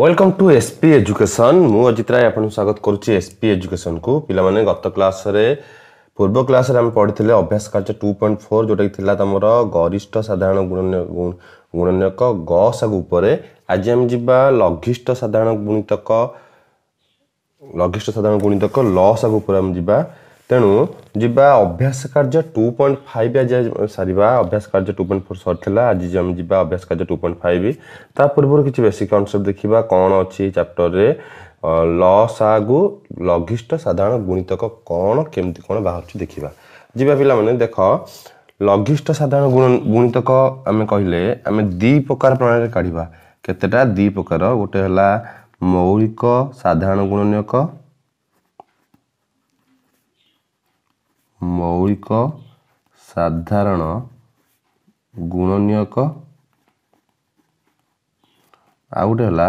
Welcome to S P education ମୁଁ ଅଜିତ ରାୟ ଆପଣଙ୍କୁ ସ୍ୱାଗତ କରୁଛି ଏସ୍ ପି ଏଜୁକେସନ୍କୁ ପିଲାମାନେ ଗତ କ୍ଲାସ୍ରେ ପୂର୍ବ କ୍ଲାସ୍ରେ ଆମେ ପଢ଼ିଥିଲେ ଅଭ୍ୟାସ କାର୍ଯ୍ୟ ଟୁ ପଏଣ୍ଟ ଫୋର୍ ଯେଉଁଟାକି ଥିଲା ତୁମର ଗରିଷ୍ଠ ସାଧାରଣ ଗୁଣନୀୟକ ଗ ସାଗ ଉପରେ ଆଜି ଆମେ ଯିବା ଲଘିଷ୍ଠ ସାଧାରଣ ଗୁଣିତକ ଲଘିଷ୍ଠ ସାଧାରଣ ଗୁଣିତକ ଲ ସାଗ ଉପରେ ଆମେ ଯିବା ତେଣୁ ଯିବା ଅଭ୍ୟାସ କାର୍ଯ୍ୟ ଟୁ ପଏଣ୍ଟ ଫାଇଭ ଆଜି ସାରିବା ଅଭ୍ୟାସ କାର୍ଯ୍ୟ ଟୁ ପଏଣ୍ଟ ଫୋର୍ ସରିଥିଲା ଆଜି ଆମେ ଯିବା ଅଭ୍ୟାସ କାର୍ଯ୍ୟ ଟୁ ପଏଣ୍ଟ ଫାଇଭ ତା ପୂର୍ବରୁ କିଛି ବେସିକ୍ କନସେପ୍ଟ ଦେଖିବା କ'ଣ ଅଛି ଚାପ୍ଟରରେ ଲସ୍ ଲସାଗୁ ଲଘିଷ୍ଟ ସାଧାରଣ ଗୁଣିତକ କ'ଣ କେମିତି କ'ଣ ବାହାରୁଛି ଦେଖିବା ଯିବା ପିଲାମାନେ ଦେଖ ଲଘିଷ୍ଠ ସାଧାରଣ ଗୁଣ ଗୁଣିତକ ଆମେ କହିଲେ ଆମେ ଦୁଇ ପ୍ରକାର ପ୍ରଣାଳୀରେ କାଢ଼ିବା କେତେଟା ଦୁଇ ପ୍ରକାର ଗୋଟେ ହେଲା ମୌଳିକ ସାଧାରଣ ଗୁଣନୀୟକ ମୌଳିକ ସାଧାରଣ ଗୁଣନୀୟକ ଆଉ ଗୋଟେ ହେଲା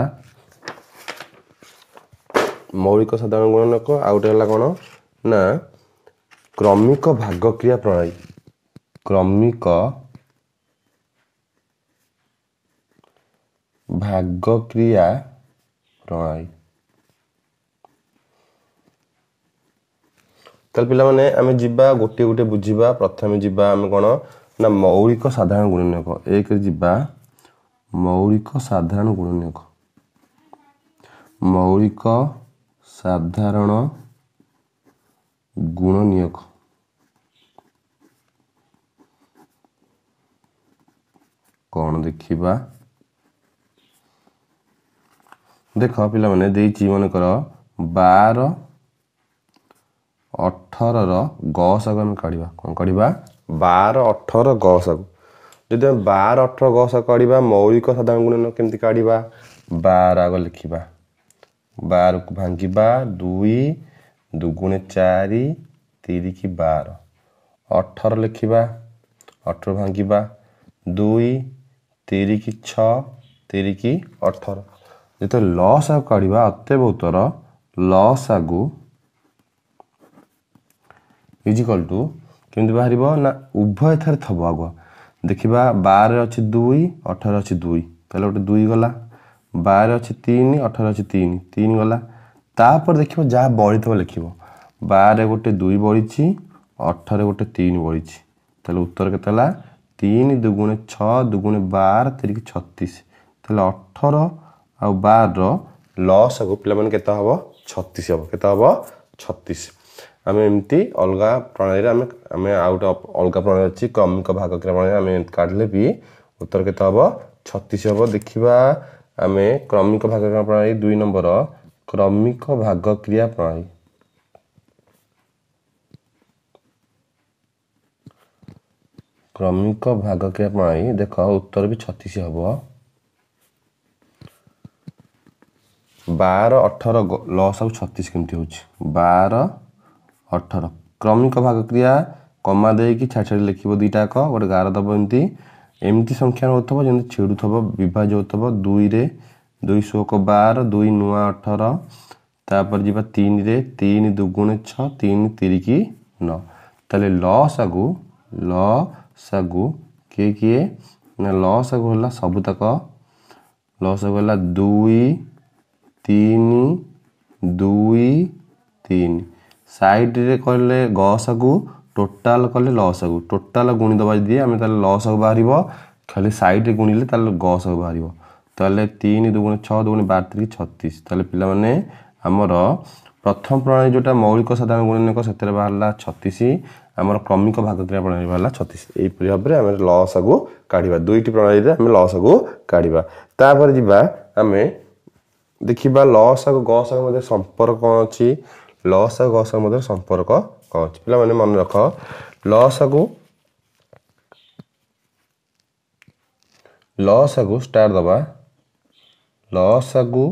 ମୌଳିକ ସାଧାରଣ ଗୁଣନୀୟକ ଆଉ ଗୋଟେ ହେଲା କ'ଣ ନା କ୍ରମିକ ଭାଗକ୍ରିୟା ପ୍ରଣାଳୀ କ୍ରମିକ ଭାଗକ୍ରିୟା ପ୍ରଣାଳୀ ତାହେଲେ ପିଲାମାନେ ଆମେ ଯିବା ଗୋଟିଏ ଗୋଟିଏ ବୁଝିବା ପ୍ରଥମେ ଯିବା ଆମେ କ'ଣ ନା ମୌଳିକ ସାଧାରଣ ଗୁଣନିୟୋଗ ଏକରେ ଯିବା ମୌଳିକ ସାଧାରଣ ଗୁଣନିୟୋଗ ମୌଳିକ ସାଧାରଣ ଗୁଣନିୟୋଗ କ'ଣ ଦେଖିବା ଦେଖ ପିଲାମାନେ ଦେଇଛି ମନେକର ବାର ଅଠରର ଗଶକୁ ଆମେ କାଢ଼ିବା କ'ଣ କରିବା ବାର ଅଠର ଗଶକୁ ଯଦି ଆମେ ବାର ଅଠର ଗଶ କାଢ଼ିବା ମୌଳିକ ସାଧାରଣ ଗୁଣନ କେମିତି କାଢ଼ିବା ବାର ଆଗ ଲେଖିବା ବାରକୁ ଭାଙ୍ଗିବା ଦୁଇ ଦୁଗୁଣେ ଚାରି ତିରିକି ବାର ଅଠର ଲେଖିବା ଅଠର ଭାଙ୍ଗିବା ଦୁଇ ତିରିକି ଛଅ ତିରିକି ଅଠର ଯେତେବେଳେ ଲସ୍ ଆଗ କାଢ଼ିବା ଅତ୍ୟବହୁତର ଲସ୍ ଆଗକୁ ଇଜ୍ ଇକ୍ୱାଲ୍ ଟୁ କେମିତି ବାହାରିବ ନା ଉଭୟ ଏଠାରେ ଥବ ଆଗ ଦେଖିବା ବାରରେ ଅଛି ଦୁଇ ଅଠର ଅଛି ଦୁଇ ତାହେଲେ ଗୋଟେ ଦୁଇ ଗଲା ବାର ଅଛି ତିନି ଅଠର ଅଛି ତିନି ତିନି ଗଲା ତାପରେ ଦେଖିବ ଯାହା ବଳିଥିବ ଲେଖିବ ବାରରେ ଗୋଟେ ଦୁଇ ବଳିଛି ଅଠରରେ ଗୋଟେ ତିନି ବଳିଛି ତାହେଲେ ଉତ୍ତର କେତେ ହେଲା ତିନି ଦୁଗୁଣେ ଛଅ ଦୁଗୁଣେ ବାର ତିରିକି ଛତିଶ ତାହେଲେ ଅଠର ଆଉ ବାରର ଲସ୍ ଆଗକୁ ପିଲାମାନେ କେତେ ହେବ ଛତିଶ ହେବ କେତେ ହେବ ଛତିଶ ଆମେ ଏମିତି ଅଲଗା ପ୍ରଣାଳୀରେ ଆମେ ଆମେ ଆଉ ଗୋଟେ ଅଲଗା ପ୍ରଣାଳୀ ଅଛି କ୍ରମିକ ଭାଗ କ୍ରିୟା ଆମେ ଏମିତି କାଢ଼ିଲେ ବି ଉତ୍ତର କେତେ ହେବ ଛତିଶ ହେବ ଦେଖିବା ଆମେ କ୍ରମିକ ଭାଗ ପ୍ରଣାଳୀ ଦୁଇ ନମ୍ବର କ୍ରମିକ ଭାଗ କ୍ରିୟା ପ୍ରଣାଳୀ କ୍ରମିକ ଭାଗ କ୍ରିୟା ପ୍ରଣାଳୀ ଦେଖ ଉତ୍ତର ବି ଛତିଶ ହେବ ବାର ଅଠର ଲସ୍ ଆଉ ଛତିଶ କେମିତି ହେଉଛି ବାର ଅଠର କ୍ରମିକ ଭାଗ କ୍ରିୟା କମା ଦେଇକି ଛାଡ଼ି ଛାଡ଼ି ଲେଖିବ ଦୁଇଟା ଯାକ ଗୋଟେ ଗାର ଦେବ ଏମିତି ଏମିତି ସଂଖ୍ୟା ନଉଥିବ ଯେମିତି ଛିଡ଼ୁଥିବ ବିଭାଜ ହେଉଥିବ ଦୁଇରେ ଦୁଇ ଶୋକ ବାର ଦୁଇ ନୂଆ ଅଠର ତାପରେ ଯିବା ତିନିରେ ତିନି ଦୁଗୁଣ ଛଅ ତିନି ତିରିକି ନଅ ତାହେଲେ ଲ ସାଗୁ ଲ ସାଗୁ କିଏ କିଏ ନା ଲ ସାଗୁ ହେଲା ସବୁତକ ଲ ସାଗୁ ହେଲା ଦୁଇ ତିନି ଦୁଇ ତିନି ସାଇଡ଼ରେ କଲେ ଗସକୁ ଟୋଟାଲ୍ କଲେ ଲସ୍ ଲସକୁ ଟୋଟାଲ ଗୁଣିଦେବା ଯଦି ଆମେ ତାହେଲେ ଲସ୍ ଲସକୁ ବାହାରିବ ଖାଲି ସାଇଡ଼୍ରେ ଗୁଣିଲେ ତାହେଲେ ଗସ୍ ଗସକୁ ବାହାରିବ ତାହେଲେ ତିନି ଦୁଇ ଗୁଣି ଛଅ ଦୁଇ ବାର ତିରିକି ଛତିଶ ତାହେଲେ ପିଲାମାନେ ଆମର ପ୍ରଥମ ପ୍ରଣାଳୀ ଯେଉଁଟା ମୌଳିକ ସାଧାରଣ ଗୁଣ ଗୁଣିନିକ ସେଥିରେ ବାହାରିଲା ଛତିଶ ଆମର କ୍ରମିକ ଭାଗ କ୍ରିୟା ପ୍ରଣାଳୀ ବାହାରିଲା ଛତିଶ ଏହିପରି ଭାବରେ ଆମେ ଲସ୍ ଲସକୁ କାଢ଼ିବା ଦୁଇଟି ପ୍ରଣାଳୀରେ ଆମେ ଲସ୍ ଲସକୁ କାଢ଼ିବା ତାପରେ ଯିବା ଆମେ ଦେଖିବା ଲସ୍ ଆଉ ଗସ ମଧ୍ୟ ସମ୍ପର୍କ କ'ଣ ଅଛି ଲସ୍ ଆଉ ଗସର ମଧ୍ୟରେ ସମ୍ପର୍କ କ'ଣ ଅଛି ପିଲାମାନେ ମନେ ରଖ ଲସ୍ ଆଗୁ ଲସ୍ ଆଗୁ ଷ୍ଟାର୍ ଦେବା ଲସ୍ ଆଗୁ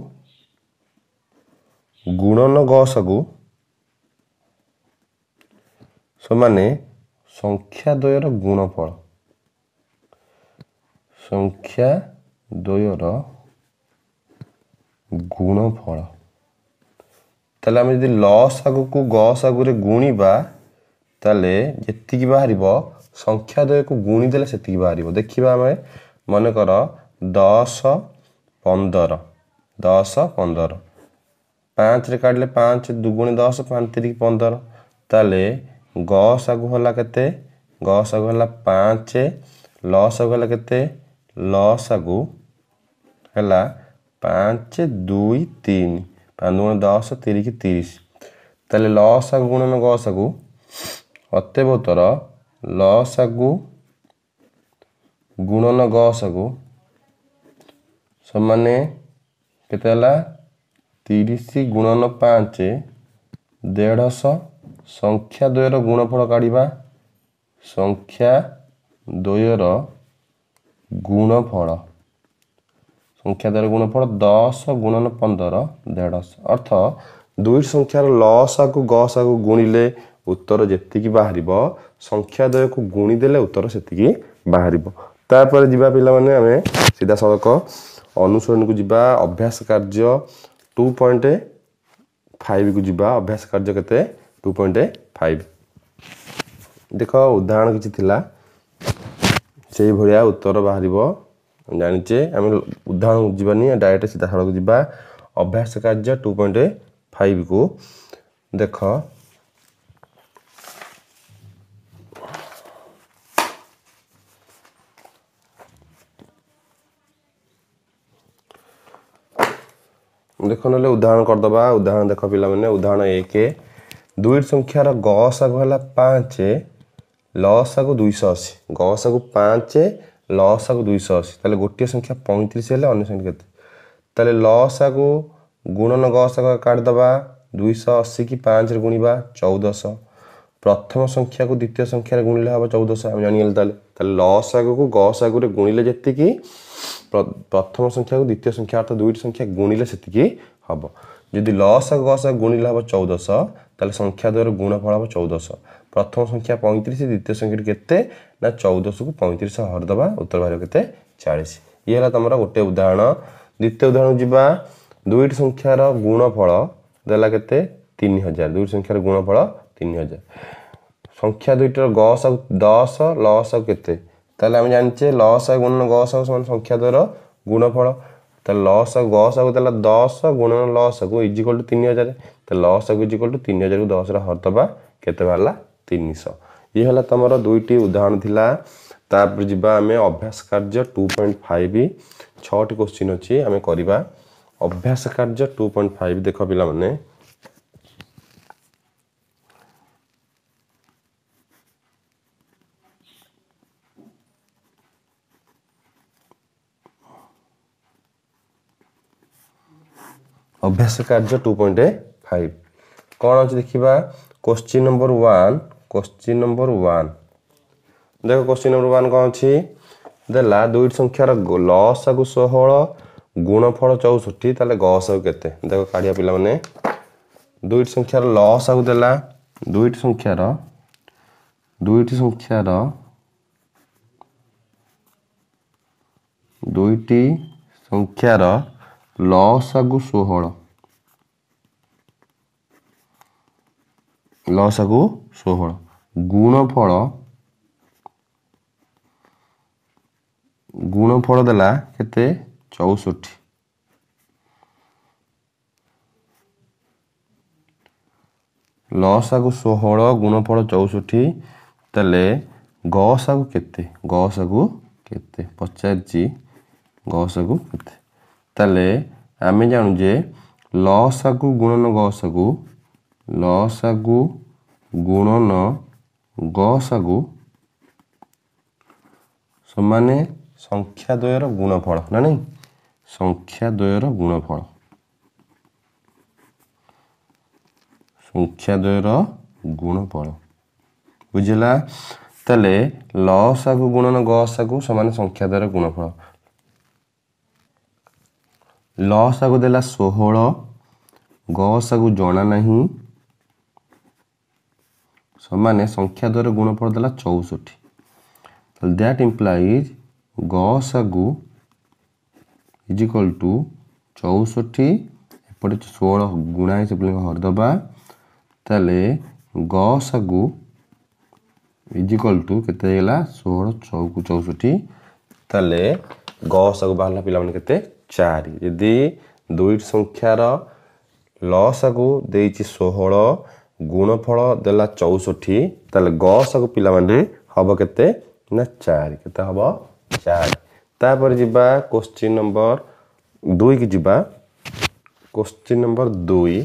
ଗୁଣନ ଗସକୁ ସମାନେ ସଂଖ୍ୟାଦ୍ୱୟର ଗୁଣଫଳ ସଂଖ୍ୟାଦ୍ୱୟର ଗୁଣଫଳ ତାହେଲେ ଆମେ ଯଦି ଲ ଶାଗକୁ ଗ ଶାଗରେ ଗୁଣିବା ତାହେଲେ ଯେତିକି ବାହାରିବ ସଂଖ୍ୟାଦୟକୁ ଗୁଣି ଦେଲେ ସେତିକି ବାହାରିବ ଦେଖିବା ଆମେ ମନେକର ଦଶ ପନ୍ଦର ଦଶ ପନ୍ଦର ପାଞ୍ଚରେ କାଢ଼ିଲେ ପାଞ୍ଚ ଦୁଗୁଣି ଦଶ ପାଞ୍ଚ ତିରିକି ପନ୍ଦର ତାହେଲେ ଗ ଶାଗ ହେଲା କେତେ ଗ ଶାଗ ହେଲା ପାଞ୍ଚ ଲ ଶାଗ ହେଲା କେତେ ଲ ଶାଗୁ ହେଲା ପାଞ୍ଚ ଦୁଇ ତିନି ପାଞ୍ଚୁଣ ଦଶ ତିରିକି ତିରିଶ ତାହେଲେ ଲସା ଗୁଣନ ଗସାକୁ ଅତ୍ୟବତର ଲସାକୁ ଗୁଣନ ଗସାକୁ ସମାନେ କେତେ ହେଲା ତିରିଶ ଗୁଣନ ପାଞ୍ଚ ଦେଢ଼ଶହ ସଂଖ୍ୟା ଦ୍ୱୟର ଗୁଣଫଳ କାଢ଼ିବା ସଂଖ୍ୟା ଦ୍ୱୟର ଗୁଣଫଳ ସଂଖ୍ୟା ଦ୍ୱାରା ଗୁଣଫଳ ଦଶ ଗୁଣନ ପନ୍ଦର ଦେଢ଼ଶହ ଅର୍ଥ ଦୁଇ ସଂଖ୍ୟାର ଲଶାକୁ ଗଶାକୁ ଗୁଣିଲେ ଉତ୍ତର ଯେତିକି ବାହାରିବ ସଂଖ୍ୟା ଦ୍ୱୟକୁ ଗୁଣିଦେଲେ ଉତ୍ତର ସେତିକି ବାହାରିବ ତାପରେ ଯିବା ପିଲାମାନେ ଆମେ ସିଧାସଳଖ ଅନୁସରଣକୁ ଯିବା ଅଭ୍ୟାସ କାର୍ଯ୍ୟ ଟୁ ପଏଣ୍ଟ ଫାଇଭକୁ ଯିବା ଅଭ୍ୟାସ କାର୍ଯ୍ୟ କେତେ ଟୁ ପଏଣ୍ଟ ଫାଇଭ ଦେଖ ଉଦାହରଣ କିଛି ଥିଲା ସେଇଭଳିଆ ଉତ୍ତର ବାହାରିବ ଜାଣିଛେ ଆମେ ଉଦାହରଣ ଯିବାନି ଡାଇରେକ୍ଟ ସିଧା ସଡ଼କ ଯିବା ଅଭ୍ୟାସ କାର୍ଯ୍ୟ ଟୁ ପଏଣ୍ଟ ଫାଇଭକୁ ଦେଖ ଦେଖ ନହେଲେ ଉଦାହରଣ କରିଦେବା ଉଦାହରଣ ଦେଖ ପିଲାମାନେ ଉଦାହରଣ ଏକ ଦୁଇଟି ସଂଖ୍ୟାର ଗ ସାଗୁ ହେଲା ପାଞ୍ଚ ଲ ସାଗୁ ଦୁଇଶହ ଅଶୀ ଗ ସାଗୁ ପାଞ୍ଚ লস আগু দুইশ অশী তাহলে গোটিয়ে সংখ্যা পঁয়ত্রিশ হলে অন্য সংখ্যা কেতে তাহলে লস আগু গুণন গস আগু কাটিদেবা দুইশ অশী কি পাঁচরে গুণবা চৌদশ প্রথম সংখ্যাকে দ্বিতীয় সংখ্যার গুণলে হব চৌদশ আমি জানিগলি তাহলে তাহলে লস আগুক গস আগুরে গুণলে যেতিকি প্রথম সংখ্যাকে দ্বিতীয় সংখ্যা অর্থাৎ দুইটি সংখ্যা গুণলে সেতিকি হব যদি লস আগ গস আগ গুণলে হব চৌদশ তাহলে সংখ্যা দ্বয়ের গুণফল হব চৌদশ প্রথম সংখ্যা পঁয়ত্রিশ দ্বিতীয় সংখ্যাটি কেতে ନା ଚଉଦଶହକୁ ପଇଁତିରିଶ ହର ଉତ୍ତର ବାହାରିବ କେତେ ଚାଳିଶ ଇଏ ହେଲା ତୁମର ଗୋଟେ ଉଦାହରଣ ଦ୍ୱିତୀୟ ଉଦାହରଣ ଯିବା ଦୁଇଟି ସଂଖ୍ୟାର ଗୁଣଫଳ ଦେଲା କେତେ ତିନି ହଜାର ଦୁଇଟି ସଂଖ୍ୟାର ଗୁଣଫଳ ତିନି ହଜାର ସଂଖ୍ୟା ଦୁଇଟିର ଗସ ଆଉ ଦଶ ଲସ୍ ଆଉ କେତେ ତାହେଲେ ଆମେ ଜାଣିଛେ ଲସ୍ ଆଉ ଗୁଣ ଗସ ଆଉ ସମାନ ସଂଖ୍ୟା ଦ୍ୱାରା ଗୁଣଫଳ ତାହେଲେ ଲସ୍ ଆଉ ଗସ୍ ଆଉ ଦେଲା ଦଶ ଗୁଣନ ଲସ୍ ଆକୁ ଇଜିକଲ୍ ଟୁ ତିନି ହଜାର ତ ଲସ୍ ଆକୁ ଇଜିକଲ୍ ଟୁ ତିନି ହଜାରକୁ ଦଶର ହର କେତେ ବାହାରିଲା ତିନିଶହ ये है तुम दुईट उदाहरण थी आम अभ्यास कार्य टू पॉइंट फाइव छोटी क्वेश्चन अच्छे आम करवा अभ्यास कार्य टू पॉइंट फाइव देख पाने अभ्यास कार्य टू पॉइंट फाइव कौन अच्छे देखा question number one question number one देख क्वेश्चन नंबर वन कौन अच्छी देला दुईट संख्यार लस आगे षोह गुणफल चौष्टि तेज़े गस आगे के देख काढ़िया पी मैंने दुईट संख्यार लस आगे देला दुईट संख्यार दुईट संख्यार दुईट संख्यार लस आगे षोह ଲସ୍ ଆଗକୁ ଷୋହଳ ଗୁଣଫଳ ଗୁଣଫଳ ଦେଲା କେତେ ଚଉଷଠି ଲସ୍ ଆଗକୁ ଷୋହଳ ଗୁଣଫଳ ଚଉଷଠି ତାହେଲେ ଗସ୍ ଆଗକୁ କେତେ ଗସ୍ ଆଗକୁ କେତେ ପଚାରିଛି ଗସ୍ ଆଗକୁ କେତେ ତାହେଲେ ଆମେ ଜାଣୁ ଯେ ଲସ୍ ଆଗକୁ ଗୁଣନ ଗସ୍ ଲସାଗୁ ଗୁଣନ ଗସାଗୁ ସମାନେ ସଂଖ୍ୟାଦ୍ୱୟର ଗୁଣଫଳ ନା ନାହିଁ ସଂଖ୍ୟାଦ୍ୱୟର ଗୁଣଫଳ ସଂଖ୍ୟାଦ୍ୱୟର ଗୁଣଫଳ ବୁଝିଲା ତାହେଲେ ଲସାଗୁ ଗୁଣନ ଗସାଗୁ ସମାନେ ସଂଖ୍ୟାଦ୍ୱୟର ଗୁଣଫଳ ଲସାଗୁ ଦେଲା ଷୋହଳ ଗସାଗୁ ଜଣା ନାହିଁ ସେମାନେ ସଂଖ୍ୟା ଦ୍ୱାରା ଗୁଣଫଳ ଦେଲା ଚଉଷଠି ଦ୍ୟାଟ୍ ଇମ୍ପ୍ଲାଇଜ୍ ଗ ସାଗୁ ଇଜିକ୍ୱାଲ୍ ଟୁ ଚଉଷଠି ଏପଟେ ଷୋହଳ ଗୁଣା ହେଇ ସେପଟେ ହରିଦେବା ତାହେଲେ ଗ ସାଗୁ ଇଜିକ୍ୱାଲ୍ ଟୁ କେତେ ହେଇଗଲା ଷୋହଳ ଚଉକୁ ଚଉଷଠି ତାହେଲେ ଗ ସାଗୁ ବାହାରିଲା ପିଲାମାନେ କେତେ ଚାରି ଯଦି ଦୁଇଟି ସଂଖ୍ୟାର ଲସାକୁ ଦେଇଛି ଷୋହଳ ଗୁଣଫଳ ଦେଲା ଚଉଷଠି ତାହେଲେ ଗଶକୁ ପିଲାମାନେ ହବ କେତେ ନା ଚାରି କେତେ ହବ ଚାରି ତାପରେ ଯିବା କୋଶ୍ଚିନ୍ ନମ୍ବର ଦୁଇକି ଯିବା କୋଶ୍ଚିନ୍ ନମ୍ବର ଦୁଇ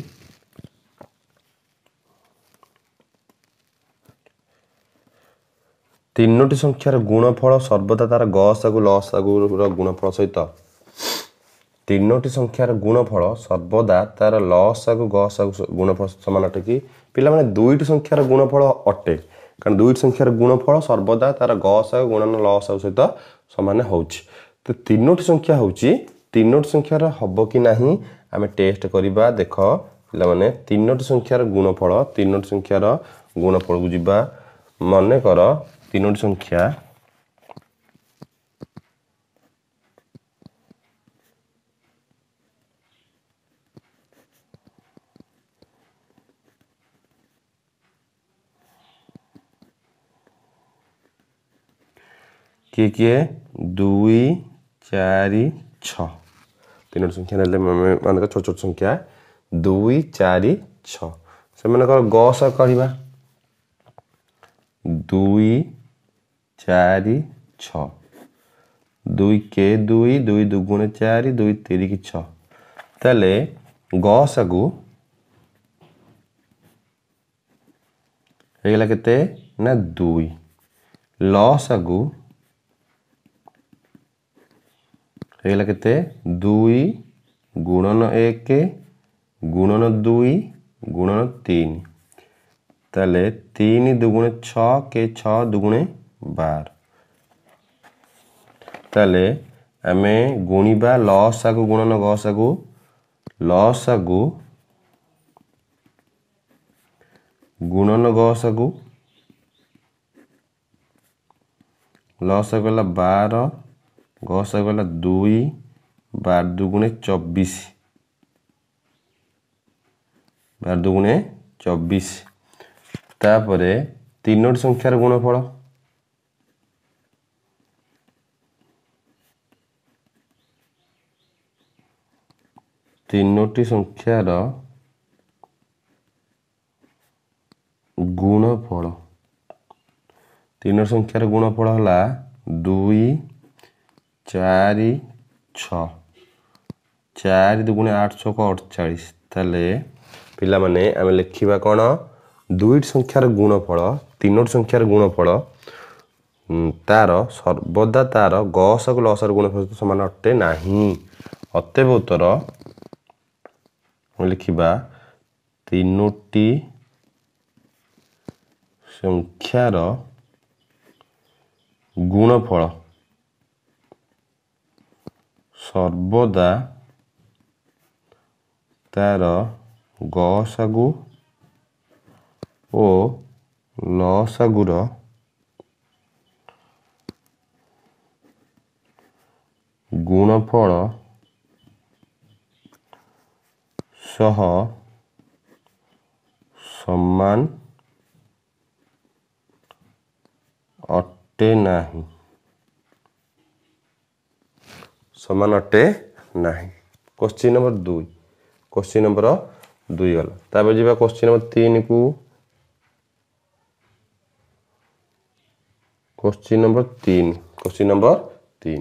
ତିନୋଟି ସଂଖ୍ୟାର ଗୁଣଫଳ ସର୍ବଦା ତାର ଗଶାକୁ ଲସାକୁ ର ଗୁଣଫଳ ସହିତ ତିନୋଟି ସଂଖ୍ୟାର ଗୁଣଫଳ ସର୍ବଦା ତାର ଲସାକୁ ଗଶାକୁ ଗୁଣଫଳ ସମାନ ଅଟେ କି ପିଲାମାନେ ଦୁଇଟି ସଂଖ୍ୟାର ଗୁଣଫଳ ଅଟେ କାରଣ ଦୁଇଟି ସଂଖ୍ୟାର ଗୁଣଫଳ ସର୍ବଦା ତାର ଗସ୍ ଆଉ ଗୁଣନ ଲସ୍ ଆଉ ସହିତ ସମାନ ହେଉଛି ତ ତିନୋଟି ସଂଖ୍ୟା ହେଉଛି ତିନୋଟି ସଂଖ୍ୟାର ହେବ କି ନାହିଁ ଆମେ ଟେଷ୍ଟ କରିବା ଦେଖ ପିଲାମାନେ ତିନୋଟି ସଂଖ୍ୟାର ଗୁଣଫଳ ତିନୋଟି ସଂଖ୍ୟାର ଗୁଣଫଳକୁ ଯିବା ମନେକର ତିନୋଟି ସଂଖ୍ୟା किए किए दुई चार छन संख्या मान छोट छोट संख्या दुई चार छने ग सड़वा दुई चार छ दुई के दुई दुई दुगुण चार दुई तीन कि छे गु होगा के दुई लस गु ହେଇଗଲା କେତେ ଦୁଇ ଗୁଣନ ଏକ ଗୁଣନ ଦୁଇ ଗୁଣନ ତିନି ତାହେଲେ ତିନି ଦୁଗୁଣେ ଛଅ କେ ଛଅ ଦୁଗୁଣେ ବାର ତାହେଲେ ଆମେ ଗୁଣିବା ଲସ୍ ଆଗୁ ଗୁଣନ ଗସ୍ ଆଗୁ ଲସ୍ ଆଗୁ ଗୁଣନ ଗସ୍ ଆଗୁ ଲସ୍ ଆଗୁ ହେଲା ବାର গস গলা দুই বার দুগুণে চব্বিশ বার দুগুণে চব্বিশ তাপরে তিনোটি সংখ্যার গুণফল ତିନୋଟି ସଂଖ୍ୟାର ଗୁଣଫଳ ତିନୋଟି ସଂଖ୍ୟାର ଗୁଣଫଳ ହେଲା ଦୁଇ ଚାରି ଛଅ ଚାରି ଦୁଗୁଣେ ଆଠ ଛଅକୁ ଅଠଚାଳିଶ ତାହେଲେ ପିଲାମାନେ ଆମେ ଲେଖିବା କ'ଣ ଦୁଇଟି ସଂଖ୍ୟାର ଗୁଣଫଳ ତିନୋଟି ସଂଖ୍ୟାର ଗୁଣଫଳ ତାର ସର୍ବଦା ତାର ଗସକୁ ଲସର ଗୁଣଫଳ ସମାନ ଅଟେ ନାହିଁ ଅତେବ ଉତ୍ତର ଲେଖିବା ତିନୋଟି ସଂଖ୍ୟାର ଗୁଣଫଳ सर्वदा तर गसगु नसगुर गुणफल समान अटे नाही। সমান অটে না কোশ্চিন নম্বর দুই কোশ্চিন নম্বর দুই গলা তারপরে যা কোশ্চিন নম্বর তিন কু কোশ্চিন নম্বর তিন কোশ্চিন নম্বর তিন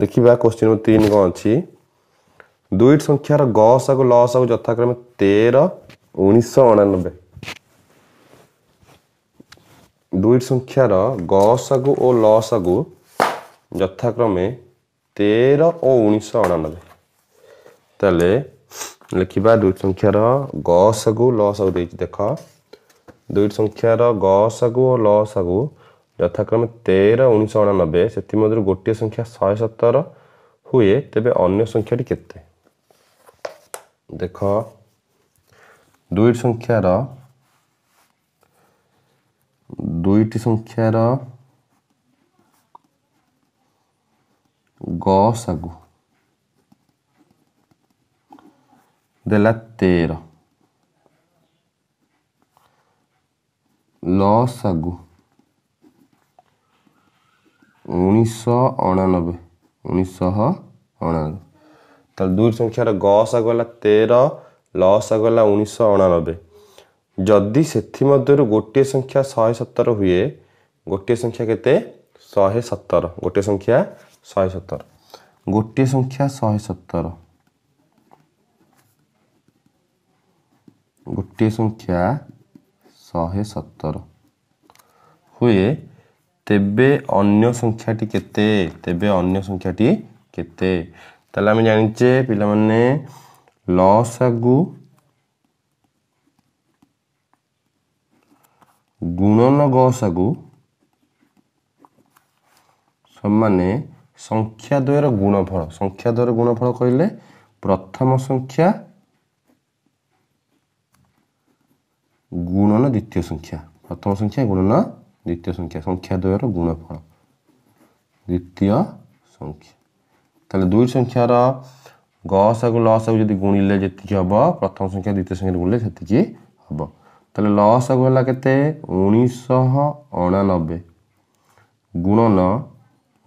ଦେଖିବା କୋଶ୍ଚିନ୍ ତିନି କ'ଣ ଅଛି ଦୁଇଟି ସଂଖ୍ୟାର ଗସାକୁ ଲସାକୁ ଯଥାକ୍ରମେ ତେର ଉଣେଇଶହ ଅଣାନବେ ଦୁଇଟି ସଂଖ୍ୟାର ଗସାକୁ ଓ ଲସାକୁ ଯଥାକ୍ରମେ তের ও ଉଣେଇଶହ ଅଣାନବେ ତାହେଲେ ଲେଖିବା ଦୁଇଟି ସଂଖ୍ୟାର ଗସକୁ ଲସକୁ ଦେଇଛି ଦେଖ ଦୁଇଟି ସଂଖ୍ୟାର ଗସକୁ ଓ ଲସକୁ ଯଥାକ୍ରମେ ତେର ଉଣେଇଶହ ଅଣାନବେ ସେଥିମଧ୍ୟରୁ ଗୋଟିଏ ସଂଖ୍ୟା ଶହେ ସତର ହୁଏ ତେବେ ଅନ୍ୟ ସଂଖ୍ୟାଟି କେତେ ଦେଖ ଦୁଇଟି ସଂଖ୍ୟାର ଦୁଇଟି ସଂଖ୍ୟାର góssago delattera lossago उन्नीस अणानबे उन्नीस अणानबे তাহলে দুই সংখ্যার গস আগলা তের লস আগলা উনিশশো অଣାনবে ଯଦି ସେଥିମଧ୍ୟରୁ ଗୋଟିଏ ସଂଖ୍ୟା ଶହେ ସତର ହୁଏ ଗୋଟିଏ ସଂଖ୍ୟା କେତେ ଶହେ ସତର ଗୋଟିଏ ସଂଖ୍ୟା ଶହେ ସତର ଗୋଟିଏ ସଂଖ୍ୟା ଶହେ ସତର ଗୋଟିଏ ସଂଖ୍ୟା ଶହେ ସତର ହୁଏ ତେବେ ଅନ୍ୟ ସଂଖ୍ୟାଟି କେତେ ତେବେ ଅନ୍ୟ ସଂଖ୍ୟାଟି କେତେ ତାହେଲେ ଆମେ ଜାଣିଛେ ପିଲାମାନେ ଲସାଗୁ ଗୁଣନ ଗସାଗୁ ସମାନେ ସଂଖ୍ୟା ଦ୍ୱୟର ଗୁଣଫଳ ସଂଖ୍ୟା ଦ୍ୱୟର ଗୁଣଫଳ କହିଲେ ପ୍ରଥମ ସଂଖ୍ୟା ଗୁଣନ ଦ୍ୱିତୀୟ ସଂଖ୍ୟା ପ୍ରଥମ ସଂଖ୍ୟା ଗୁଣନ ଦ୍ୱିତୀୟ ସଂଖ୍ୟା ସଂଖ୍ୟା ଦ୍ୱୟର ଗୁଣଫଳ ଦ୍ୱିତୀୟ ସଂଖ୍ୟା ତାହେଲେ ଦୁଇ ସଂଖ୍ୟାର ଗହସାକୁ ଲସାକୁ ଯଦି ଗୁଣିଲେ ଯେତିକି ହେବ ପ୍ରଥମ ସଂଖ୍ୟା ଦ୍ୱିତୀୟ ସଂଖ୍ୟାରେ ଗୁଣିଲେ ସେତିକି ହେବ ତାହେଲେ ଲସାକୁ ହେଲା କେତେ ଉଣେଇଶହ ଅଣାନବେ ଗୁଣନ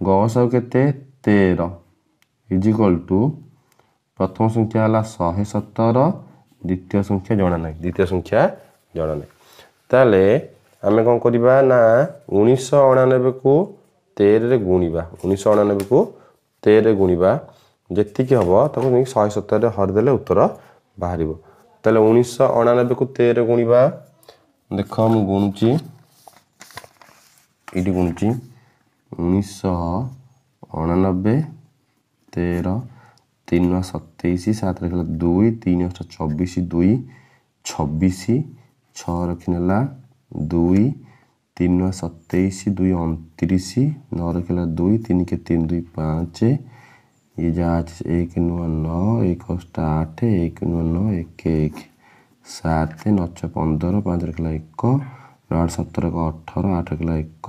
ଗସ୍ ଆଉ କେତେ ତେର ଇଜିକାଲ୍ ଟୁ ପ୍ରଥମ ସଂଖ୍ୟା ହେଲା ଶହେ ସତର ଦ୍ୱିତୀୟ ସଂଖ୍ୟା ଜଣା ନାହିଁ ଦ୍ୱିତୀୟ ସଂଖ୍ୟା ଜଣା ନାହିଁ ତାହେଲେ ଆମେ କ'ଣ କରିବା ନା ଉଣେଇଶହ ଅଣାନବେକୁ ତେରରେ ଗୁଣିବା ଉଣେଇଶହ ଅଣାନବେକୁ ତେରରେ ଗୁଣିବା ଯେତିକି ହେବ ତାକୁ ନେଇକି ଶହେ ସତରରେ ହରିଦେଲେ ଉତ୍ତର ବାହାରିବ ତାହେଲେ ଉଣେଇଶହ ଅଣାନବେକୁ ତେରରେ ଗୁଣିବା ଦେଖ ମୁଁ ଗୁଣୁଛି ଏଇଠି ଗୁଣୁଛି ଉଣେଇଶହ ଅଣାନବେ ତେର ତିନି ସତେଇଶ ସାତ ରଖିଲା ଦୁଇ ତିନି ଅଷ୍ଟ ଚବିଶ ଦୁଇ ଛବିଶ ଛଅ ରଖି ନେଲା ଦୁଇ ତିନି ସତେଇଶ ଦୁଇ ଅଣତିରିଶ ନଅ ରଖି ନେଲା ଦୁଇ ତିନି କେ ତିନି ଦୁଇ ପାଞ୍ଚ ଇଏ ଯାହା ଅଛି ଏକ ନୂଆ ନଅ ଏକ ଅଷ୍ଟ ଆଠ ଏକ ନୂଆ ନଅ ଏକ ଏକ ସାତ ନଅ ଛଅ ପନ୍ଦର ପାଞ୍ଚ ରଖିଲା ଏକ ନଅ ଆଠ ସତର ଏକ ଅଠର ଆଠ ରଖିଲା ଏକ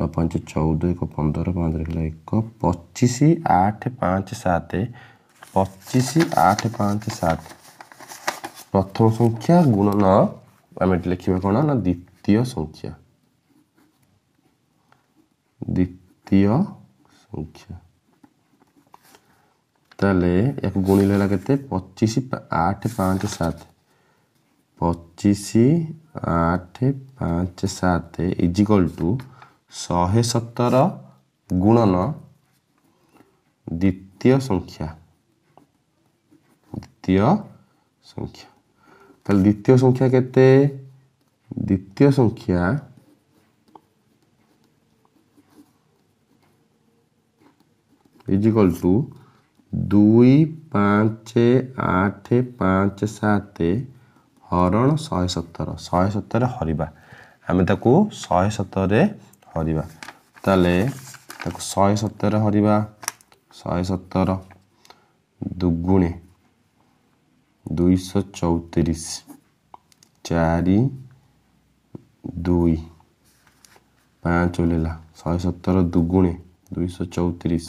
ନଅ ପାଞ୍ଚ ଚଉଦ ଏକ ପନ୍ଦର ପାଞ୍ଚ ରହିଲା ଏକ ପଚିଶ ଆଠ ପାଞ୍ଚ ସାତ ପଚିଶ ଆଠ ପାଞ୍ଚ ସାତ ପ୍ରଥମ ସଂଖ୍ୟା ଗୁଣ ନଅ ଆମେ ଏଠି ଲେଖିବା କ'ଣ ନା ଦ୍ୱିତୀୟ ସଂଖ୍ୟା ଦ୍ୱିତୀୟ ସଂଖ୍ୟା ତାହେଲେ ୟାକୁ ଗୁଣିଲେ ହେଲା କେତେ ପଚିଶ ଆଠ ପାଞ୍ଚ ସାତ ପଚିଶ ଆଠ ପାଞ୍ଚ ସାତ ଇଜିକଲ୍ ଟୁ ଶହେ ସତର ଗୁଣନ ଦ୍ୱିତୀୟ ସଂଖ୍ୟା ଦ୍ୱିତୀୟ ସଂଖ୍ୟା ତାହେଲେ ଦ୍ୱିତୀୟ ସଂଖ୍ୟା କେତେ ଦ୍ୱିତୀୟ ସଂଖ୍ୟା ଇଜିକଲ୍ ଟୁ ଦୁଇ ପାଞ୍ଚ ଆଠ ପାଞ୍ଚ ସାତ ହରଣ ଶହେ ସତର ଶହେ ସତରେ ହରିବା ଆମେ ତାକୁ ଶହେ ସତରେ ହରିବା ତାହେଲେ ତାକୁ ଶହେ ସତର ହରିବା ଶହେ ସତର ଦୁଗୁଣେ ଦୁଇଶହ ଚଉତିରିଶ ଚାରି ଦୁଇ ପାଞ୍ଚ ଲିଲା ଶହେ ସତର ଦୁଗୁଣେ ଦୁଇଶହ ଚଉତିରିଶ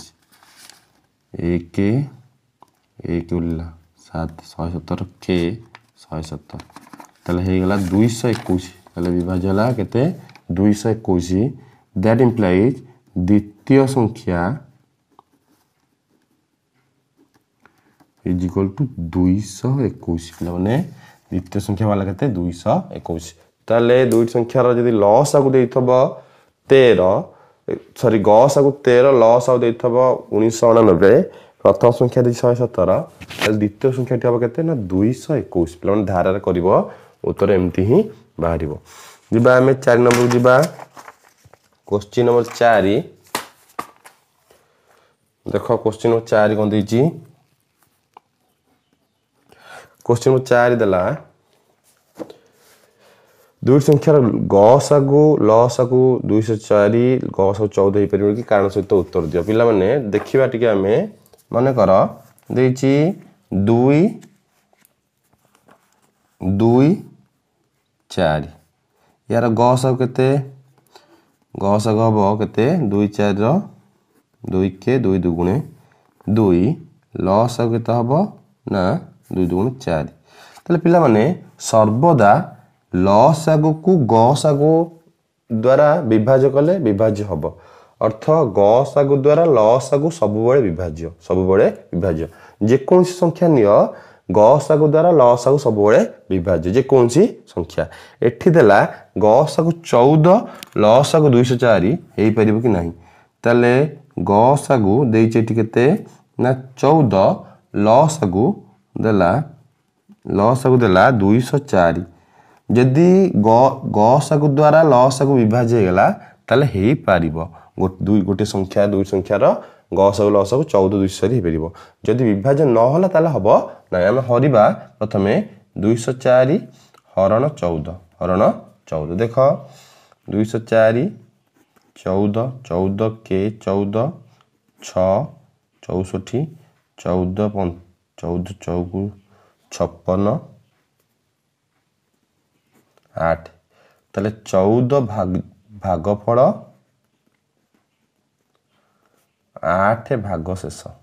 ଏକ ଏକ ଲିଲା ସାତ ଶହେ ସତର କେ ଶହେ ସତର ତାହେଲେ ହେଇଗଲା ଦୁଇଶହ ଏକୋଇଶ ତାହେଲେ ବିଭାଜ୍ୟ ହେଲା କେତେ ଦୁଇଶହ ଏକୋଇଶ দ্যাট ইমপ্লাইজ দ্বিতীয় সংখ্যা ইজ ইকুয়াল টু দুইশহ একুশ পিলামানে দ্বিতীয় সংখ্যা বালা কেতে দুইশহ একুশ তাহলে দুই সংখ্যার যদি লস আকু দেইথব তের সরি গস আকু তের লস আকু দেইথব উনিশশহ অনানবে প্রথম সংখ্যা দিয়েছি শহে সতের তাহলে দ্বিতীয় সংখ্যাটি হব কেতে না দুইশহ একুশ পিলামানে ধারার করব উত্তর এমতি হি বাহার যা আমি চারি নম্বর যা क्वेश्चन नंबर चार देख क्वेश्चन नंबर चार कौन दी क्वेश्चन नंबर चार देला दुई संख्यार ग सागु ल सागु दुई चार गौ चौदह कि कारण सहित उत्तर दि पाने देखा टी आम मन कर दुई दुई चार यार गु के ଗଶକ ହେବ କେତେ ଦୁଇ ଚାରିର ଦୁଇ କେ ଦୁଇ ଦୁଗୁଣେ ଦୁଇ ଲସ କେତେ ହେବ ନା ଦୁଇ ଦୁଗୁଣେ ଚାରି ତାହେଲେ ପିଲାମାନେ ସର୍ବଦା ଲସ ଆଗକୁ ଗ ଶାଗୁ ଦ୍ୱାରା ବିଭାଜ୍ୟ କଲେ ବିଭାଜ୍ୟ ହେବ ଅର୍ଥ ଗ ଶାଗୁ ଦ୍ୱାରା ଲସ ଆଗକୁ ସବୁବେଳେ ବିଭାଜ୍ୟ ସବୁବେଳେ ବିଭାଜ୍ୟ ଯେକୌଣସି ସଂଖ୍ୟା ନିଅ ଗଶାକୁ ଦ୍ୱାରା ଲସାକୁ ସବୁବେଳେ ବିଭାଜ୍ୟ ଯେକୌଣସି ସଂଖ୍ୟା ଏଠି ଦେଲା ଗଶାକୁ ଚଉଦ ଲସାକୁ ଦୁଇଶହ ଚାରି ହେଇପାରିବ କି ନାହିଁ ତାହେଲେ ଗଶାକୁ ଦେଇଛି ଏଠି କେତେ ନା ଚଉଦ ଲସାକୁ ଦେଲା ଲସାକୁ ଦେଲା ଦୁଇଶହ ଚାରି ଯଦି ଗଶାକୁ ଦ୍ୱାରା ଲସାକୁ ବିଭାଜ୍ୟ ହେଇଗଲା ତାହେଲେ ହେଇପାରିବ ଦୁଇ ଗୋଟିଏ ସଂଖ୍ୟା ଦୁଇ ସଂଖ୍ୟାର ଗଶାକୁ ଲସାକୁ ଚଉଦ ଦୁଇଶହ ଚାରି ହେଇପାରିବ ଯଦି ବିଭାଜ୍ୟ ନହେଲା ତାହେଲେ ହେବ ନା ଆମେ ହରିବା ପ୍ରଥମେ ଦୁଇଶହ ଚାରି ହରଣ ଚଉଦ ହରଣ ଚଉଦ ଦେଖ ଦୁଇଶହ ଚାରି ଚଉଦ ଚଉଦ କେ ଚଉଦ ଛଅ ଚଉଷଠି ଚଉଦ ଚଉଦ ଚଉକ ଛପନ ଆଠ ତାହେଲେ ଚଉଦ ଭାଗ ଭାଗଫଳ ଆଠ ଭାଗ ଶେଷ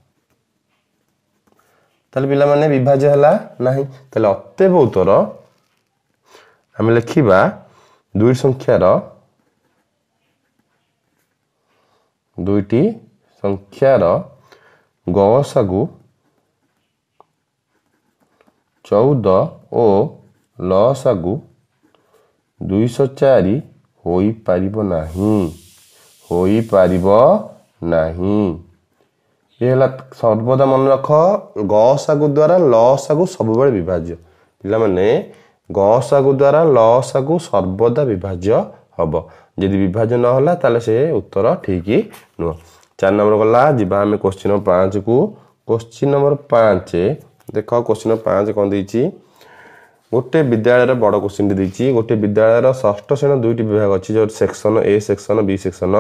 ତାହେଲେ ପିଲାମାନେ ବିଭାଜ୍ୟ ହେଲା ନାହିଁ ତାହେଲେ ଅତେ ବହୁତର ଆମେ ଲେଖିବା ଦୁଇ ସଂଖ୍ୟାର ଦୁଇଟି ସଂଖ୍ୟାର ଗଅସାକୁ ଚଉଦ ଓ ଲସାକୁ ଦୁଇଶହ ଚାରି ହୋଇପାରିବ ନାହିଁ ହୋଇପାରିବ ନାହିଁ ଇଏ ହେଲା ସର୍ବଦା ମନେ ରଖ ଗ ସାଗୁ ଦ୍ୱାରା ଲ ସାଗୁ ସବୁବେଳେ ବିଭାଜ୍ୟ ପିଲାମାନେ ଗ ସାଗୁ ଦ୍ୱାରା ଲ ସାଗୁ ସର୍ବଦା ବିଭାଜ୍ୟ ହେବ ଯଦି ବିଭାଜ୍ୟ ନହେଲା ତାହେଲେ ସେ ଉତ୍ତର ଠିକ ନୁହଁ ଚାରି ନମ୍ବର ଗଲା ଯିବା ଆମେ କୋଶ୍ଚିନ୍ ନମ୍ବର ପାଞ୍ଚକୁ କୋଶ୍ଚିନ୍ ନମ୍ବର ପାଞ୍ଚ ଦେଖ କୋଶ୍ଚିନ୍ ନମ୍ବର ପାଞ୍ଚ କ'ଣ ଦେଇଛି ଗୋଟେ ବିଦ୍ୟାଳୟର ବଡ଼ କୋଶ୍ଚିନ୍ଟି ଦେଇଛି ଗୋଟେ ବିଦ୍ୟାଳୟର ଷଷ୍ଠ ଶ୍ରେଣୀର ଦୁଇଟି ବିଭାଗ ଅଛି ଯେଉଁ section A section B section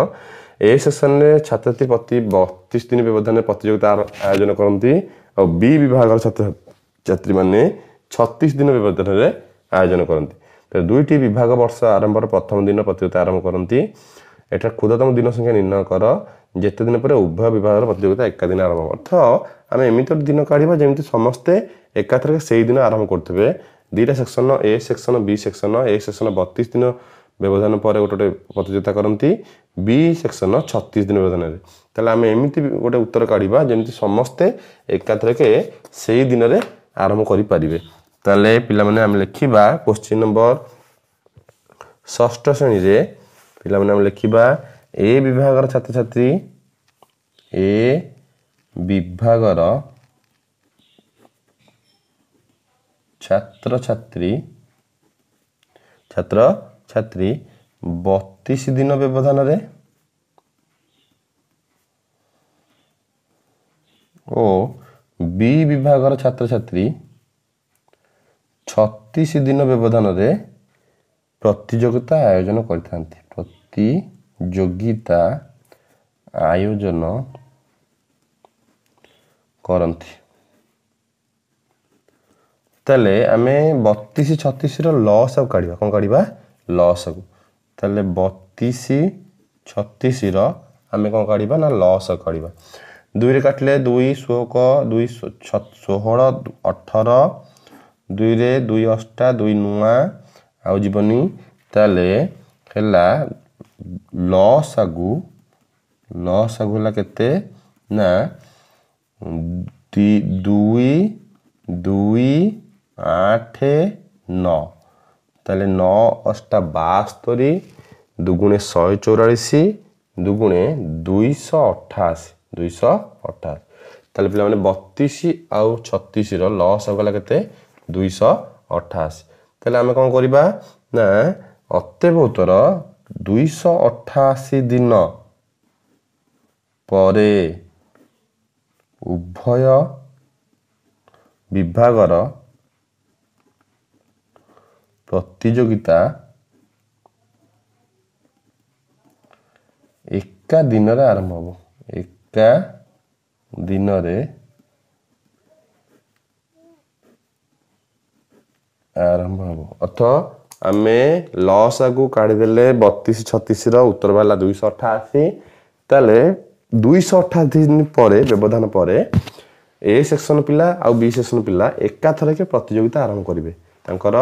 A ସେସନରେ ଛାତ୍ରଛାତ୍ରୀ ପ୍ରତି ବତିଶ ଦିନ ବ୍ୟବଧାନରେ ପ୍ରତିଯୋଗିତା ଆୟୋଜନ କରନ୍ତି ଆଉ ବି ବିଭାଗର ଛାତ୍ରଛାତ୍ରୀମାନେ ଛତିଶ ଦିନ ବ୍ୟବଧାନରେ ଆୟୋଜନ କରନ୍ତି ତ ଦୁଇଟି ବିଭାଗ ବର୍ଷ ଆରମ୍ଭର ପ୍ରଥମ ଦିନ ପ୍ରତିଯୋଗିତା ଆରମ୍ଭ କରନ୍ତି ଏଠାରେ କ୍ଷୁଦ୍ରତମ ଦିନ ସଂଖ୍ୟା ନିର୍ଣ୍ଣୟ କର ଯେତେ ଦିନ ପରେ ଉଭୟ ବିଭାଗର ପ୍ରତିଯୋଗିତା ଏକା ଦିନ ଆରମ୍ଭ ଅର୍ଥ ଆମେ ଏମିତି ଗୋଟେ ଦିନ କାଢ଼ିବା ଯେମିତି ସମସ୍ତେ ଏକାଥରକେ ସେଇ ଦିନ ଆରମ୍ଭ କରୁଥିବେ ଦୁଇଟା section A section B section A section ବତିଶ ଦିନ ব্যবধান ପରେ ଗୋଟେ ଗୋଟେ ପ୍ରତିଯୋଗିତା କରନ୍ତି ବି ସେକ୍ସନ୍ ଛତିଶ ଦିନ ବ୍ୟବଧାନରେ ତାହେଲେ ଆମେ ଏମିତି ଗୋଟେ ଉତ୍ତର କାଢ଼ିବା ଯେମିତି ସମସ୍ତେ ଏକାଥରକେ ସେଇ ଦିନରେ ଆରମ୍ଭ କରିପାରିବେ ତାହେଲେ ପିଲାମାନେ ଆମେ ଲେଖିବା କୋଶ୍ଚିନ୍ ନମ୍ବର ଷଷ୍ଠ ଶ୍ରେଣୀରେ ପିଲାମାନେ ଆମେ ଲେଖିବା ଏ ବିଭାଗର ଛାତ୍ରଛାତ୍ରୀ ଏ ବିଭାଗର ଛାତ୍ରଛାତ୍ରୀ ଛାତ୍ର ଛାତ୍ରୀ ବତିଶ ଦିନ ବ୍ୟବଧାନରେ ଓ ବି ବିଭାଗର ଛାତ୍ରଛାତ୍ରୀ ଛତିଶ ଦିନ ବ୍ୟବଧାନରେ ପ୍ରତିଯୋଗିତା ଆୟୋଜନ କରିଥାନ୍ତି ପ୍ରତିଯୋଗିତା ଆୟୋଜନ କରନ୍ତି ତାହେଲେ ଆମେ ବତିଶ ଛତିଶର ଲସ୍ ଆଉ କାଢ଼ିବା କ'ଣ କାଢ଼ିବା ଲସ୍କୁ ତାହେଲେ ବତିଶ ଛତିଶର ଆମେ କ'ଣ କାଢ଼ିବା ନା ଲସ୍ କାଢ଼ିବା ଦୁଇରେ କାଟିଲେ ଦୁଇ ଶୋକ ଦୁଇ ଷୋହଳ ଅଠର ଦୁଇରେ ଦୁଇ ଅଷ୍ଟା ଦୁଇ ନୂଆ ଆଉ ଯିବନି ତାହେଲେ ହେଲା ଲସ୍ ଆଗୁ ଲସ୍ ଆଗୁ ହେଲା କେତେ ନା ଦୁଇ ଦୁଇ ଆଠ ନଅ ତାହେଲେ ନଅ ଅଷ୍ଟା ବାସ୍ତରୀ ଦୁଗୁଣେ ଶହେ ଚଉରାଳିଶ ଦୁଗୁଣେ ଦୁଇଶହ ଅଠାଅଶୀ ଦୁଇଶହ ଅଠାଅଶୀ ତାହେଲେ ପିଲାମାନେ ବତିଶ ଆଉ ଛତିଶର ଲସ୍ ଗଲା କେତେ ଦୁଇଶହ ଅଠାଅଶୀ ତାହେଲେ ଆମେ କ'ଣ କରିବା ନା ଅତ୍ୟବହୁତର ଦୁଇଶହ ଅଠାଅଶୀ ଦିନ ପରେ ଉଭୟ ବିଭାଗର ପ୍ରତିଯୋଗିତା ଏକା ଦିନରେ ଆରମ୍ଭ ହେବ ଏକା ଦିନରେ ଆରମ୍ଭ ହେବ ଅର୍ଥ ଆମେ ଲସ୍ ଆଗକୁ କାଢ଼ିଦେଲେ ବତିଶ ଛତିଶର ଉତ୍ତର ବାହାରିଲା ଦୁଇଶହ ଅଠାଅଶୀ ତାହେଲେ ଦୁଇଶହ ଅଠାଅଶୀ ଦିନ ପରେ ବ୍ୟବଧାନ ପରେ ଏ ସେକ୍ସନ୍ ପିଲା ଆଉ ବି ସେକ୍ସନ୍ ପିଲା ଏକାଥରକେ ପ୍ରତିଯୋଗିତା ଆରମ୍ଭ କରିବେ ତାଙ୍କର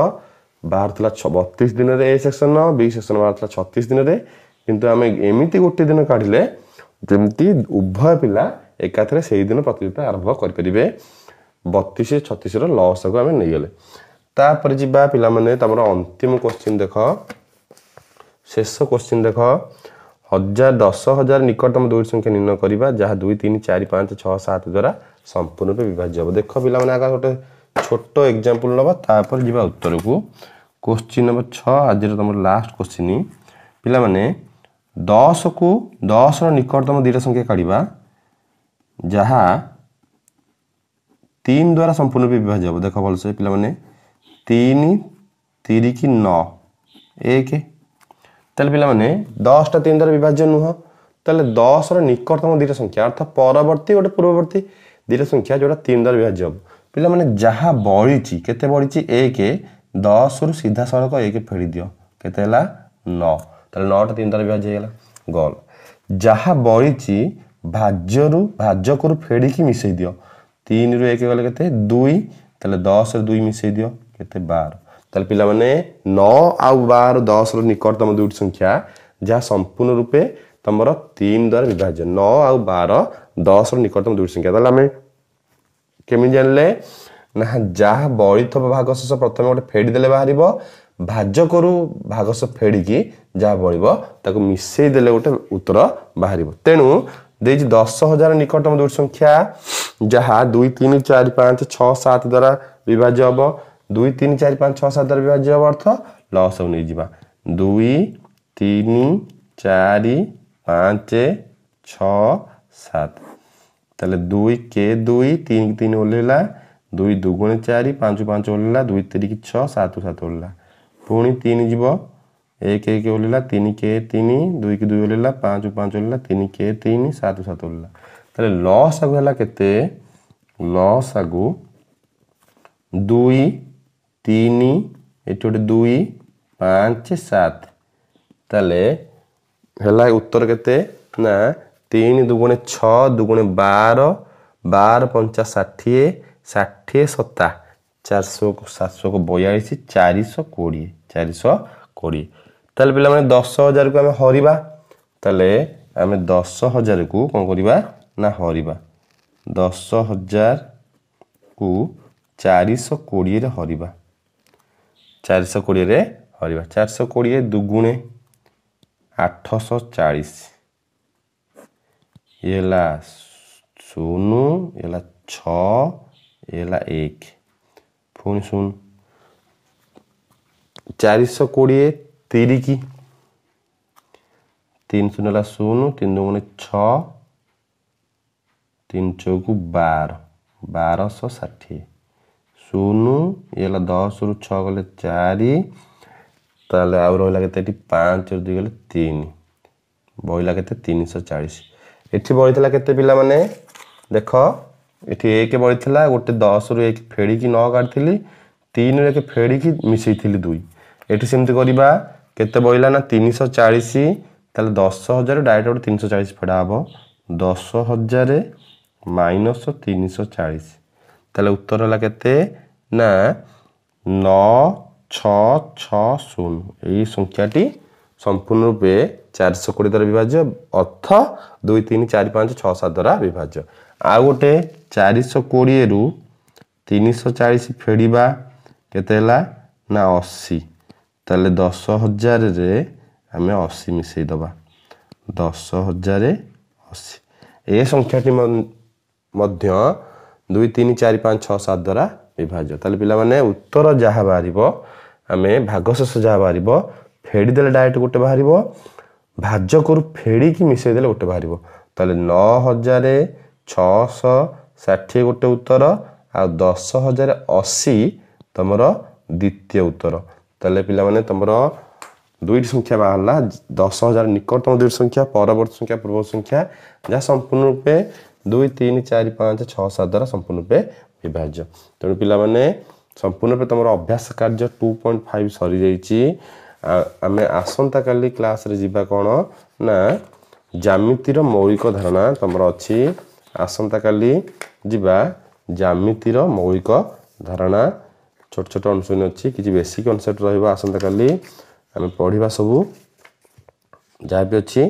ବାହାରିଥିଲା ବତିଶ ଦିନରେ ଏ ସେକ୍ସନର ବି ସେକ୍ସନ ବାହାରିଥିଲା ଛତିଶ ଦିନରେ କିନ୍ତୁ ଆମେ ଏମିତି ଗୋଟେ ଦିନ କାଢ଼ିଲେ ଯେମିତି ଉଭୟ ପିଲା ଏକାଥରେ ସେଇଦିନ ପ୍ରତିଯୋଗିତା ଆରମ୍ଭ କରିପାରିବେ ବତିଶ ଛତିଶର ଲସ୍କୁ ଆମେ ନେଇଗଲେ ତାପରେ ଯିବା ପିଲାମାନେ ତମର ଅନ୍ତିମ କୋଶ୍ଚିନ୍ ଦେଖ ଶେଷ କୋଶ୍ଚିନ୍ ଦେଖ ହଜାର ଦଶ ହଜାର ନିକଟତମ ଦୁଇଟି ସଂଖ୍ୟା ନିର୍ଣ୍ଣୟ କରିବା ଯାହା ଦୁଇ ତିନି ଚାରି ପାଞ୍ଚ ଛଅ ସାତ ଦ୍ୱାରା ସମ୍ପୂର୍ଣ୍ଣ ରୂପେ ବିଭାଜ୍ୟ ହେବ ଦେଖ ପିଲାମାନେ ଆଗ ଗୋଟେ छोट एक्जामपल नवा तापर जा उत्तर को क्वेश्चन नंबर छ आज तुम लास्ट क्वेश्चन पाने दस को दस रिकटतम दुटा संख्या काढ़ा जहा तीन द्वारा संपूर्ण रूप विभाज्य हम देख भलसे पे तीन तीरिक नौ एक तेल पे দশটা তিন দ্বারা বিভাজ্য নুহ তাহলে দশর নিকটতম দুইটা সংখ্যা অর্থাৎ পরবর্তী গোটে পূর্ববর্তী দুইটা संख्या जोटा तीन द्वारा विभाज्य হব ପିଲାମାନେ ଯାହା ବଳିଛି କେତେ ବଳିଛି ଏକ ଦଶରୁ ସିଧାସଳଖ ଏକ ଫେଡ଼ି ଦିଅ କେତେ ହେଲା ନଅ ତାହେଲେ ନଅଟା ତିନି ଦ୍ୱାରା ବିଭାଜ ହେଇଗଲା ଗଲ ଯାହା ବଳିଛି ଭାଜ୍ୟରୁ ଭାଜକରୁ ଫେଡ଼ିକି ମିଶାଇ ଦିଅ ତିନିରୁ ଏକ ଗଲେ କେତେ ଦୁଇ ତାହେଲେ ଦଶରୁ ଦୁଇ ମିଶାଇ ଦିଅ କେତେ ବାର ତାହେଲେ ପିଲାମାନେ ନଅ ଆଉ ବାର ଦଶର ନିକଟତମ ଦୁଇଟି ସଂଖ୍ୟା ଯାହା ସମ୍ପୂର୍ଣ୍ଣ ରୂପେ ତୁମର ତିନି ଦ୍ୱାରା ବିଭାଜ୍ୟ ନଅ ଆଉ ବାର ଦଶର ନିକଟତମ ଦୁଇଟି ସଂଖ୍ୟା ତାହେଲେ ଆମେ କେମିତି ଜାଣିଲେ ନା ଯାହା ବଳିଥିବ ଭାଗଶେଷ ପ୍ରଥମେ ଗୋଟେ ଫେଡ଼ି ଦେଲେ ବାହାରିବ ଭାଜ କରୁ ଭାଗଶ ଫେଡ଼ିକି ଯାହା ବଳିବ ତାକୁ ମିଶେଇ ଦେଲେ ଗୋଟେ ଉତ୍ତର ବାହାରିବ ତେଣୁ ଦେଇଛି ଦଶ ହଜାର ନିକଟତମ ଦୁଇ ସଂଖ୍ୟା ଯାହା ଦୁଇ ତିନି ଚାରି ପାଞ୍ଚ ଛଅ ସାତ ଦ୍ୱାରା ବିଭାଜ୍ୟ ହେବ ଦୁଇ ତିନି ଚାରି ପାଞ୍ଚ ଛଅ ସାତ ଦ୍ୱାରା ବିଭାଜ୍ୟ ହେବ ଅର୍ଥ ଲସ୍ ହେବ ନେଇଯିବା ଦୁଇ ତିନି ଚାରି ପାଞ୍ଚ ଛଅ ସାତ তাহলে দুই কে দুই তিন তিন ওল্লা দুই দুগুণে চারি পাঁচ পাঁচ ওল্লা দুই তিরিক ছ সাত সাত ওল্লা পুঁ তিন যাব এক এক ওল্লা তিন কে তিন দুই কে দুই ওল্লা পাঁচ পাঁচ ওল্লা তিন কে তিন সাত সাত ওল্লা তাহলে লস আগু হল কেতে লস আগু দুই তিন এটি গোটে দুই পাঁচ সাত তাহলে ହେଲା ଉତ୍ତର କେତେ ନା তিন দুগুণে ছ দুগুণে বার বার পঞ্চা ষাঠিয়ে ষাঠিয়ে সত্তা চারশো সাতশোকে বয়ালিশ চারিশ কোড়িয়ে চারিশ কোড়িয়ে তাহলে পিলা মানে দশ হাজারকে আমি হরিবা তাহলে আমি দশ হাজারকে কম করিবা না হরিবা দশ হাজার হাজারকে চারিশো কোড়িয়ে হরিবা চারিশো কোড়িয়ে হরিবা চারিশো কোড়িয়ে দুগুণে আঠশো চাড়িশ એલા શૂનું એલા છ એલા એક ପୁଣି ଶୂନ ଚାରିଶହ କୋଡ଼ିଏ ତିରିକି ତିନି ଶୂନ ହେଲା ଶୂନ ତିନି ଦୁଗୁଣେ ଛଅ ତିନି ଚଉକୁ ବାର ବାରଶହ ଷାଠିଏ ଶୂନ ଇଏ ହେଲା ଦଶରୁ ଛଅ ଗଲେ ଚାରି ତାହେଲେ ଆଉ ରହିଲା କେତେ ଏଠି ପାଞ୍ଚରୁ ଦୁଇ ଗଲେ ତିନି ବହିଲା କେତେ ତିନିଶହ ଚାଳିଶ ଏଠି ବଳିଥିଲା କେତେ ପିଲାମାନେ ଦେଖ ଏଠି ଏକ ବଳିଥିଲା ଗୋଟେ ଦଶରୁ ଏକ ଫେଡ଼ିକି ନଅ କାଢ଼ିଥିଲି ତିନିରୁ ଏକ ଫେଡ଼ିକି ମିଶାଇଥିଲି ଦୁଇ ଏଠି ସେମିତି କରିବା କେତେ ବଳିଲା ନା ତିନିଶହ ଚାଳିଶ ତାହେଲେ ଦଶ ହଜାର ଡାଇରେକ୍ଟ ଗୋଟେ ତିନିଶହ ଚାଳିଶ ଫେଡ଼ା ହେବ ଦଶ ହଜାର ମାଇନସ ତିନିଶହ ଚାଳିଶ ତାହେଲେ ଉତ୍ତର ହେଲା କେତେ ନା ନଅ ଛଅ ଛଅ ଶୂନ ଏଇ ସଂଖ୍ୟାଟି ସମ୍ପୂର୍ଣ୍ଣ ରୂପେ ଚାରିଶହ କୋଡ଼ିଏ ଦ୍ୱାରା ବିଭାଜ୍ୟ ଅର୍ଥ ଦୁଇ ତିନି ଚାରି ପାଞ୍ଚ ଛଅ ସାତ ଦ୍ୱାରା ବିଭାଜ୍ୟ ଆଉ ଗୋଟେ ଚାରିଶହ କୋଡ଼ିଏରୁ ତିନିଶହ ଚାଳିଶ ଫେଡ଼ିବା କେତେ ହେଲା ନା ଅଶୀ ତାହେଲେ ଦଶ ହଜାରରେ ଆମେ ଅଶୀ ମିଶାଇଦେବା ଦଶ ହଜାର ଅଶୀ ଏ ସଂଖ୍ୟାଟି ମଧ୍ୟ ଦୁଇ ତିନି ଚାରି ପାଞ୍ଚ ଛଅ ସାତ ଦ୍ୱାରା ବିଭାଜ୍ୟ ତାହେଲେ ପିଲାମାନେ ଉତ୍ତର ଯାହା ବାହାରିବ ଆମେ ଭାଗଶେଷ ଯାହା ବାହାରିବ फेडिदे डाए गे बाजक फेडिकि मिसैदेले गटे बाहिले नहजार छ गोटे उत्तर आ दस हजार असी त मितीय उत्तर तले पिला माने तम्रो दुईटी संख्या बाहल दस हजार निकटतम दुई संख्या पर्वती संख्या पूर्व संख्या जहाँ सम्पूर्ण रूपे दुई तिन चार पाँच छ संपूर्ण रूपे विभाज्य ता संपूर्ण रूप त अभ्यास कर्ज टु पोइन्ट फाइभ सरि ଆମେ ଆସନ୍ତାକାଲି କ୍ଲାସ୍ରେ ଯିବା କ'ଣ ନା ଜ୍ୟାମିତିର ମୌଳିକ ଧାରଣା ତୁମର ଅଛି ଆସନ୍ତାକାଲି ଯିବା ଜ୍ୟାମିତିର ମୌଳିକ ଧାରଣା ଛୋଟ ଛୋଟ ଅନୁଶୀଳନୀ ଅଛି କିଛି ବେଶୀ କନସେପ୍ଟ ରହିବ ଆସନ୍ତାକାଲି ଆମେ ପଢ଼ିବା ସବୁ ଯାହା ବି ଅଛି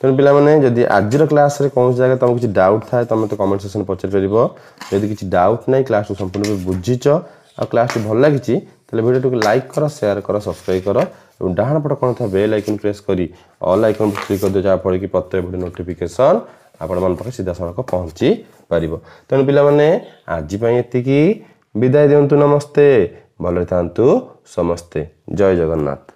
ତେଣୁ ପିଲାମାନେ ଯଦି ଆଜିର କ୍ଲାସ୍ରେ କୌଣସି ଜାଗାରେ ତୁମକୁ କିଛି ଡାଉଟ୍ ଥାଏ ତୁମେ ତ କମେଣ୍ଟ ସେକ୍ସନ୍ ପଚାରିପାରିବ ଯଦି କିଛି ଡାଉଟ୍ ନାହିଁ କ୍ଲାସ୍କୁ ସମ୍ପୂର୍ଣ୍ଣ ଭାବେ ବୁଝିଛ ଆଉ କ୍ଲାସ୍ଟି ଭଲ ଲାଗିଛି ତାହେଲେ ଭିଡ଼ିଓଟିକୁ ଲାଇକ୍ କର ସେୟାର କର ସବସ୍କ୍ରାଇବ୍ କର ଏବଂ ଡାହାଣ ପଟ କ'ଣ ଥିବା ବେଲ୍ ଆଇକନ୍ ପ୍ରେସ୍ କରି ଅଲ୍ ଆଇକନ୍ କ୍ଲିକ୍ କରିଦିଅ ଯାହାଫଳରେ କି ପ୍ରତ୍ୟେକ ଭିଡ଼ିଓ ନୋଟିଫିକେସନ୍ ଆପଣମାନଙ୍କ ପାଖରେ ସିଧାସଳଖ ପହଞ୍ଚି ପାରିବ ତେଣୁ ପିଲାମାନେ ଆଜି ପାଇଁ ଏତିକି ବିଦାୟ ଦିଅନ୍ତୁ ନମସ୍ତେ ଭଲରେ ଥାଆନ୍ତୁ ସମସ୍ତେ ଜୟ ଜଗନ୍ନାଥ